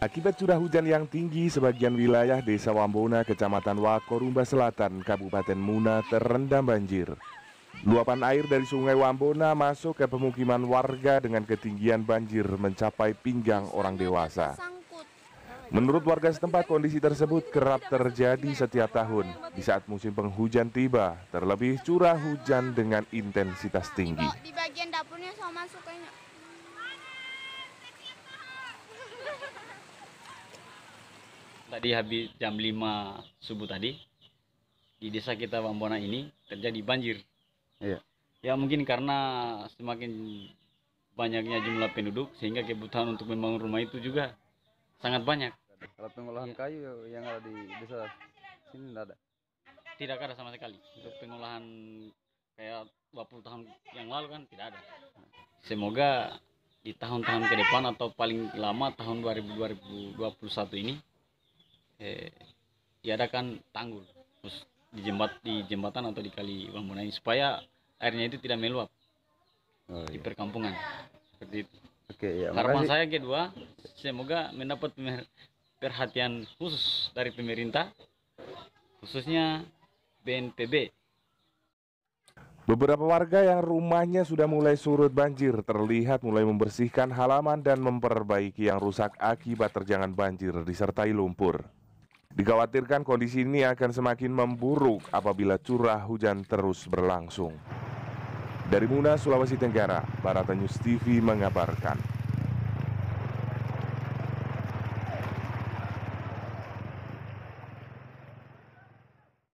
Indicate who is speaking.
Speaker 1: Akibat curah hujan yang tinggi, sebagian wilayah Desa Wambona, Kecamatan Wakorumba Selatan, Kabupaten Muna terendam banjir. Luapan air dari sungai Wambona masuk ke pemukiman warga dengan ketinggian banjir mencapai pinggang orang dewasa. Menurut warga setempat, kondisi tersebut kerap terjadi setiap tahun di saat musim penghujan tiba, terlebih curah hujan dengan intensitas tinggi.
Speaker 2: Di bagian dapurnya sama sukanya. tadi habis jam 5 subuh tadi di desa kita Bambona ini terjadi banjir. Iya. Ya mungkin karena semakin banyaknya jumlah penduduk sehingga kebutuhan untuk membangun rumah itu juga sangat banyak. Kalau pengolahan iya. kayu yang ada di desa sini tidak ada. Tidak ada sama sekali. Untuk pengolahan kayak 20 tahun yang lalu kan tidak ada. Semoga di tahun-tahun ke depan atau paling lama tahun 2021 ini eh, diadakan tanggul terus di jembat di jembatan atau di kali bangunan supaya airnya itu tidak meluap oh, iya. di perkampungan seperti itu. Oke ya. Harapan makasih. saya kedua semoga mendapat perhatian khusus dari pemerintah khususnya BNPB.
Speaker 1: Beberapa warga yang rumahnya sudah mulai surut banjir terlihat mulai membersihkan halaman dan memperbaiki yang rusak akibat terjangan banjir disertai lumpur. Dikhawatirkan kondisi ini akan semakin memburuk apabila curah hujan terus berlangsung. Dari Muna, Sulawesi Tenggara, Barata News TV mengabarkan.